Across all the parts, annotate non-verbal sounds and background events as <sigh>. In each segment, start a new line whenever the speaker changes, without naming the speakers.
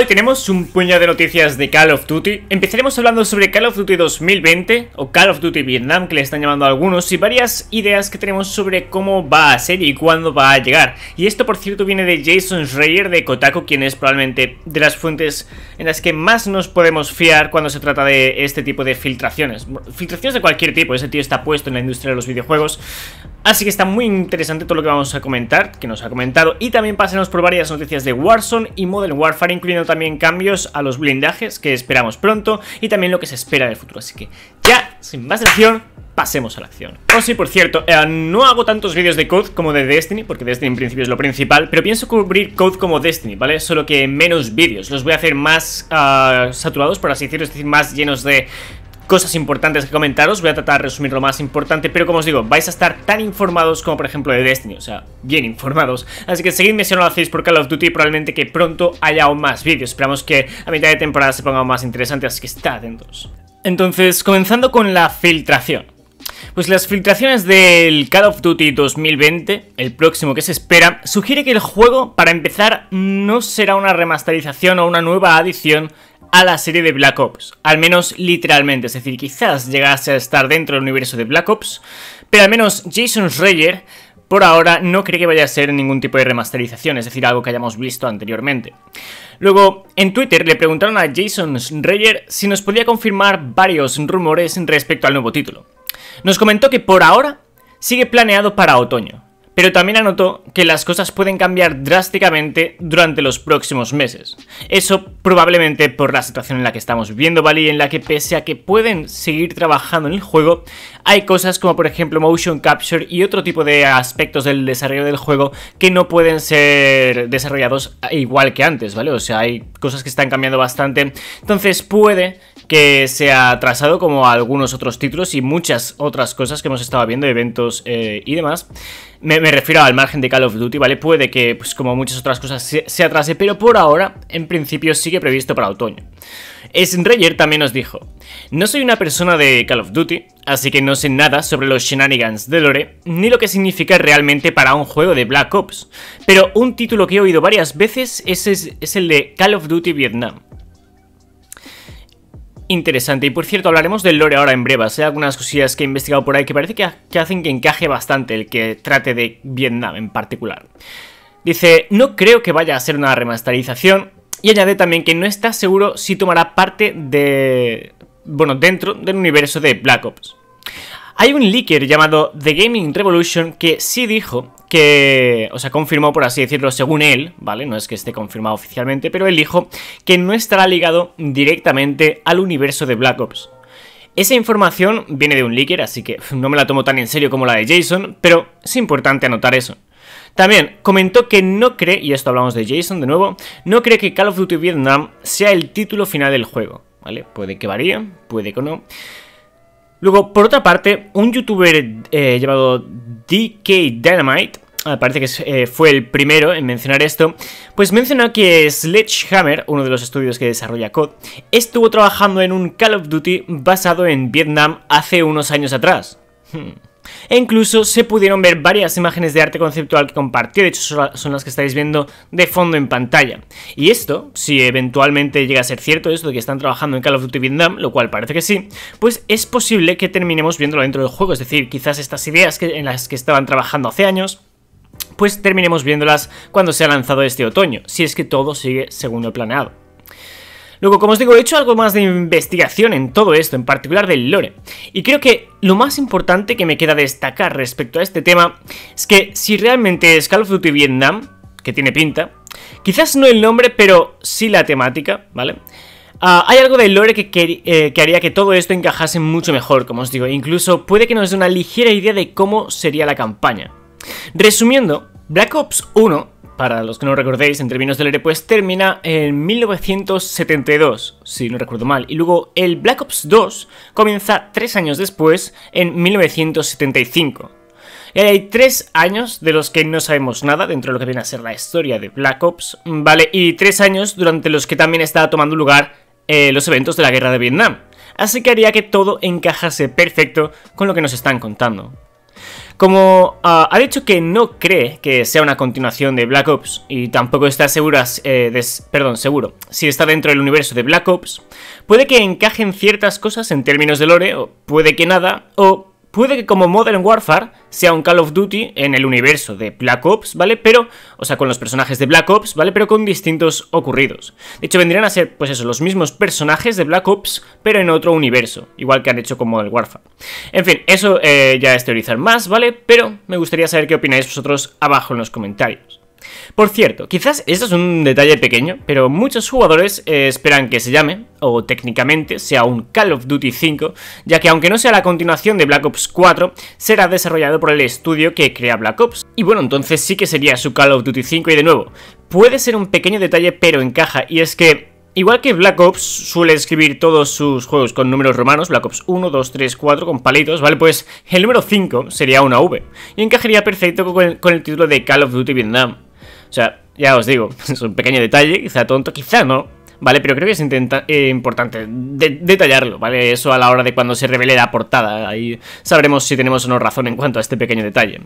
Hoy tenemos un puñado de noticias de Call of Duty. Empezaremos hablando sobre Call of Duty 2020 o Call of Duty Vietnam, que le están llamando algunos, y varias ideas que tenemos sobre cómo va a ser y cuándo va a llegar. Y esto, por cierto, viene de Jason Schreier de Kotaku, quien es probablemente de las fuentes en las que más nos podemos fiar cuando se trata de este tipo de filtraciones. Filtraciones de cualquier tipo, ese tío está puesto en la industria de los videojuegos. Así que está muy interesante todo lo que vamos a comentar, que nos ha comentado. Y también pasemos por varias noticias de Warzone y Modern Warfare, incluyendo también cambios a los blindajes que esperamos pronto y también lo que se espera del futuro. Así que ya, sin más dilación, pasemos a la acción. Oh sí, por cierto, eh, no hago tantos vídeos de Code como de Destiny, porque Destiny en principio es lo principal, pero pienso cubrir Code como Destiny, ¿vale? Solo que menos vídeos, los voy a hacer más ah, saturados, por así decirlo, es decir, más llenos de cosas importantes que comentaros. Voy a tratar de resumir lo más importante, pero como os digo, vais a estar tan informados como por ejemplo de Destiny, o sea, bien informados. Así que seguidme si no lo hacéis por Call of Duty, probablemente que pronto haya aún más vídeos. Esperamos que a mitad de temporada se ponga más interesante, así que estad atentos. Entonces, comenzando con la filtración. Pues las filtraciones del Call of Duty 2020, el próximo que se espera, sugiere que el juego, para empezar, no será una remasterización o una nueva adición a la serie de Black Ops, al menos literalmente, es decir, quizás llegase a estar dentro del universo de Black Ops, pero al menos Jason Schreier por ahora no cree que vaya a ser ningún tipo de remasterización, es decir, algo que hayamos visto anteriormente. Luego, en Twitter le preguntaron a Jason Schreier si nos podía confirmar varios rumores respecto al nuevo título. Nos comentó que por ahora sigue planeado para otoño, pero también anotó que las cosas pueden cambiar drásticamente durante los próximos meses. Eso probablemente por la situación en la que estamos viendo ¿vale? Y en la que pese a que pueden seguir trabajando en el juego, hay cosas como por ejemplo motion capture y otro tipo de aspectos del desarrollo del juego que no pueden ser desarrollados igual que antes, ¿vale? O sea, hay cosas que están cambiando bastante. Entonces puede que se ha atrasado como algunos otros títulos y muchas otras cosas que hemos estado viendo, eventos eh, y demás. Me, refiero al margen de Call of Duty, ¿vale? Puede que, pues como muchas otras cosas, se, atrase, pero por ahora, en principio, sigue previsto para otoño. Srayer también nos dijo, no soy una persona de Call of Duty, así que no sé nada sobre los shenanigans de Lore, ni lo que significa realmente para un juego de Black Ops, pero un título que he oído varias veces es el de Call of Duty Vietnam interesante. Y por cierto, hablaremos del lore ahora en breve. ¿eh? Hay algunas cosillas que he investigado por ahí que parece que, que hacen que encaje bastante el que trate de Vietnam en particular. Dice, no creo que vaya a ser una remasterización. Y añade también que no está seguro si tomará parte de... Bueno, dentro del universo de Black Ops. Hay un leaker llamado The Gaming Revolution que sí dijo que, o sea, confirmó, por así decirlo, según él, ¿vale? No es que esté confirmado oficialmente, pero él dijo que no estará ligado directamente al universo de Black Ops. Esa información viene de un leaker, así que no me la tomo tan en serio como la de Jason, pero es importante anotar eso. También comentó que no cree, y esto hablamos de Jason de nuevo, no cree que Call of Duty Vietnam sea el título final del juego, ¿vale? Puede que varíe, puede que no. Luego, por otra parte, un youtuber eh, llamado DK Dynamite, ah, parece que eh, fue el primero en mencionar esto, pues mencionó que Sledgehammer, uno de los estudios que desarrolla COD, estuvo trabajando en un Call of Duty basado en Vietnam hace unos años atrás. Hmm. E incluso se pudieron ver varias imágenes de arte conceptual que compartió, de hecho son las que estáis viendo de fondo en pantalla. Y esto, si eventualmente llega a ser cierto esto de que están trabajando en Call of Duty Vietnam, lo cual parece que sí, pues es posible que terminemos viéndolo dentro del juego, es decir, quizás estas ideas que, en las que estaban trabajando hace años pues terminemos viéndolas cuando se ha lanzado este otoño, si es que todo sigue según lo planeado. Luego, como os digo, he hecho algo más de investigación en todo esto, en particular del lore. Y creo que lo más importante que me queda destacar respecto a este tema es que si realmente es Call of Duty Vietnam, que tiene pinta, quizás no el nombre, pero sí la temática, ¿vale? Ah, hay algo del lore que, eh, que, haría que todo esto encajase mucho mejor, como os digo. Incluso puede que nos dé una ligera idea de cómo sería la campaña. Resumiendo, Black Ops 1 para los que no recordéis, en términos del Ere, pues termina en 1972, si no recuerdo mal. Y luego el Black Ops 2 comienza tres años después, en 1975. Y hay tres años de los que no sabemos nada dentro de lo que viene a ser la historia de Black Ops, ¿vale? Y tres años durante los que también está tomando lugar eh, los eventos de la guerra de Vietnam. Así que haría que todo encajase perfecto con lo que nos están contando. Como ah, ha dicho que no cree que sea una continuación de Black Ops y tampoco está segura, eh, perdón, seguro si está dentro del universo de Black Ops, puede que encajen ciertas cosas en términos de lore, o puede que nada, o Puede que como Modern Warfare sea un Call of Duty en el universo de Black Ops, ¿vale? Pero, o sea, con los personajes de Black Ops, ¿vale? Pero con distintos ocurridos. De hecho, vendrían a ser, pues eso, los mismos personajes de Black Ops, pero en otro universo, igual que han hecho con Modern Warfare. En fin, eso eh, ya es teorizar más, ¿vale? Pero me gustaría saber qué opináis vosotros abajo en los comentarios. Por cierto, quizás esto es un detalle pequeño, pero muchos jugadores eh, esperan que se llame, o técnicamente sea un Call of Duty 5, ya que aunque no sea la continuación de Black Ops 4, será desarrollado por el estudio que crea Black Ops. Y bueno, entonces sí que sería su Call of Duty 5 y de nuevo, puede ser un pequeño detalle pero encaja, y es que... Igual que Black Ops suele escribir todos sus juegos con números romanos, Black Ops 1, 2, 3, 4, con palitos, ¿vale? Pues el número 5 sería una V, y encajaría perfecto con el título de Call of Duty Vietnam. O sea, ya os digo, <laughs> es un pequeño detalle, quizá tonto, quizá no, ¿vale? Pero creo que es eh, importante detallarlo, ¿vale? Eso a la hora de cuando se revele la portada, ahí sabremos si tenemos o no razón en cuanto a este pequeño detalle.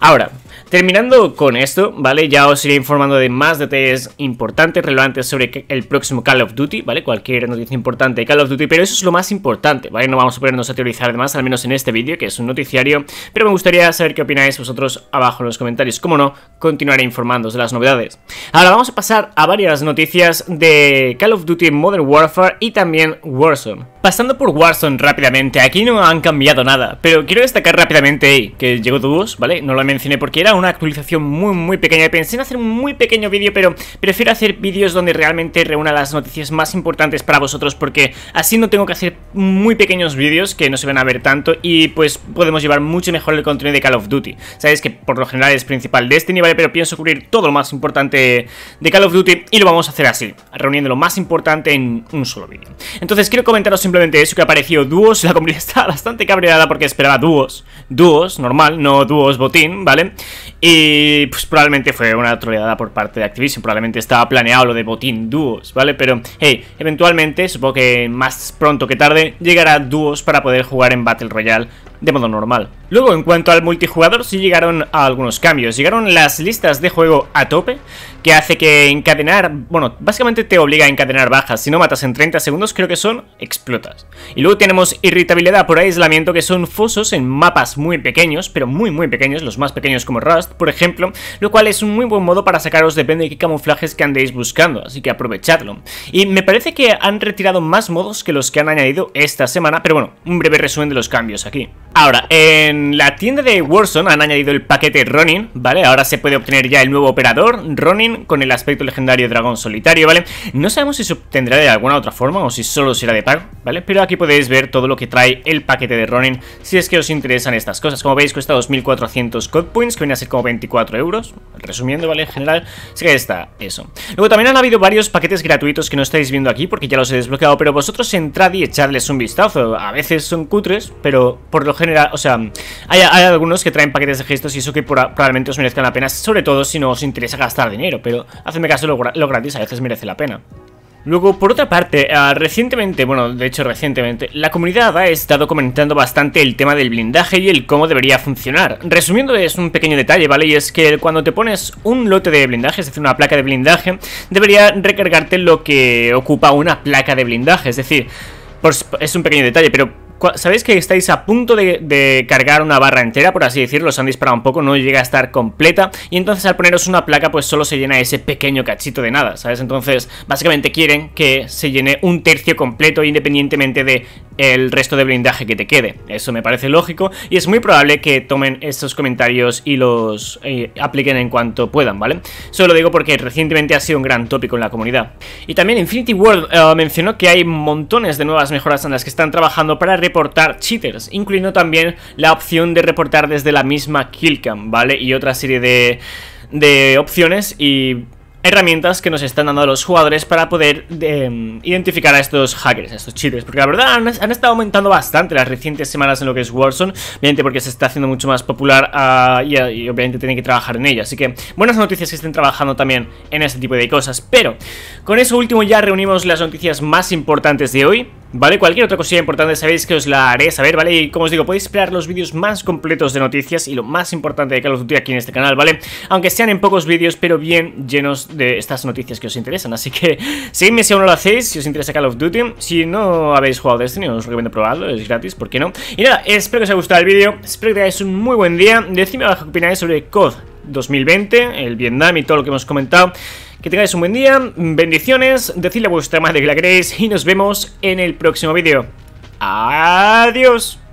Ahora, terminando con esto, ¿vale? Ya os iré informando de más detalles importantes, relevantes sobre el próximo Call of Duty, ¿vale? Cualquier noticia importante de Call of Duty, pero eso es lo más importante, ¿vale? No vamos a ponernos a teorizar de más, al menos en este vídeo, que es un noticiario, pero me gustaría saber qué opináis vosotros abajo en los comentarios. Como no, continuaré informándoos de las novedades. Ahora vamos a pasar a varias noticias de Call of Duty Modern Warfare y también Warzone. Pasando por Warzone rápidamente, aquí no han cambiado nada, pero quiero destacar rápidamente que llegó Duos, ¿vale? No lo mencioné porque era una actualización muy muy pequeña, pensé en hacer un muy pequeño vídeo, pero prefiero hacer vídeos donde realmente reúna las noticias más importantes para vosotros porque así no tengo que hacer muy pequeños vídeos que no se van a ver tanto y pues podemos llevar mucho mejor el contenido de Call of Duty. Sabéis que por lo general es principal de este nivel, pero pienso cubrir todo lo más importante de Call of Duty y lo vamos a hacer así, reuniéndolo más importante en un solo vídeo. Entonces quiero comentaros simplemente eso que apareció dúos, <laughs> la comunidad está bastante cabreada porque esperaba dúos, dúos, normal, no dúos botín, ¿vale? Y pues probablemente fue una troleada por parte de Activision, probablemente estaba planeado lo de botín dúos, ¿vale? Pero hey, eventualmente, supongo que más pronto que tarde, llegará dúos para poder jugar en Battle Royale de modo normal. Luego, en cuanto al multijugador, sí llegaron a algunos cambios. Llegaron las listas de juego a tope, que hace que encadenar... Bueno, básicamente te obliga a encadenar bajas. Si no matas en 30 segundos, creo que son explotas. Y luego tenemos irritabilidad por aislamiento, que son fosos en mapas muy pequeños, pero muy muy pequeños, los más pequeños como Rust, por ejemplo, lo cual es un muy buen modo para sacaros depende de qué camuflajes que andéis buscando, así que aprovechadlo. Y me parece que han retirado más modos que los que han añadido esta semana, pero bueno, un breve resumen de los cambios aquí. Ahora, en en la tienda de Warzone han añadido el paquete Ronin, ¿vale? Ahora se puede obtener ya el nuevo operador, Ronin, con el aspecto legendario dragón solitario, ¿vale? No sabemos si se obtendrá de alguna otra forma o si solo será de pago, ¿vale? Pero aquí podéis ver todo lo que trae el paquete de Ronin si es que os interesan estas cosas. Como veis, cuesta 2.400 code points, que viene a ser como 24 euros, resumiendo, ¿vale? En general, sí que ahí está eso. Luego también han habido varios paquetes gratuitos que no estáis viendo aquí porque ya los he desbloqueado, pero vosotros entrad y echarles un vistazo. A veces son cutres, pero por lo general, o sea, hay, algunos que traen paquetes de gestos y eso que probablemente os merezcan la pena, sobre todo si no os interesa gastar dinero, pero hacedme caso, lo, gratis a veces merece la pena. Luego, por otra parte, ah, recientemente, bueno, de hecho recientemente, la comunidad ha estado comentando bastante el tema del blindaje y el cómo debería funcionar. Resumiendo, es un pequeño detalle, ¿vale? Y es que cuando te pones un lote de blindaje, es decir, una placa de blindaje, debería recargarte lo que ocupa una placa de blindaje, es decir, es un pequeño detalle, pero Sabéis que estáis a punto de, cargar una barra entera, por así decirlo, os han disparado un poco, no llega a estar completa, y entonces al poneros una placa, pues solo se llena ese pequeño cachito de nada, ¿sabes? Entonces, básicamente quieren que se llene un tercio completo, independientemente de el resto de blindaje que te quede. Eso me parece lógico y es muy probable que tomen estos comentarios y los eh, apliquen en cuanto puedan, ¿vale? Solo lo digo porque recientemente ha sido un gran tópico en la comunidad. Y también Infinity World eh, mencionó que hay montones de nuevas mejoras en las que están trabajando para reportar cheaters, incluyendo también la opción de reportar desde la misma killcam, ¿vale? Y otra serie de de opciones y herramientas que nos están dando los jugadores para poder eh, identificar a estos hackers, a estos cheaters. Porque la verdad han, estado aumentando bastante las recientes semanas en lo que es Warzone, obviamente porque se está haciendo mucho más popular ah, y, obviamente tienen que trabajar en ello. Así que buenas noticias que estén trabajando también en este tipo de cosas. Pero con eso último ya reunimos las noticias más importantes de hoy. ¿Vale? Cualquier otra cosilla importante sabéis que os la haré saber, ¿vale? Y como os digo, podéis esperar los vídeos más completos de noticias y lo más importante de Call of Duty aquí en este canal, ¿vale? Aunque sean en pocos vídeos, pero bien llenos de estas noticias que os interesan. Así que seguidme <laughs> si aún no lo hacéis, si os interesa Call of Duty. Si no habéis jugado Destiny, os recomiendo probarlo, es gratis, ¿por qué no? Y nada, espero que os haya gustado el vídeo, espero que tengáis un muy buen día. Decidme abajo qué opináis sobre COD 2020, el Vietnam y todo lo que hemos comentado que tengáis un buen día, bendiciones, decidle a vuestra madre que la queréis y nos vemos en el próximo vídeo. Adiós.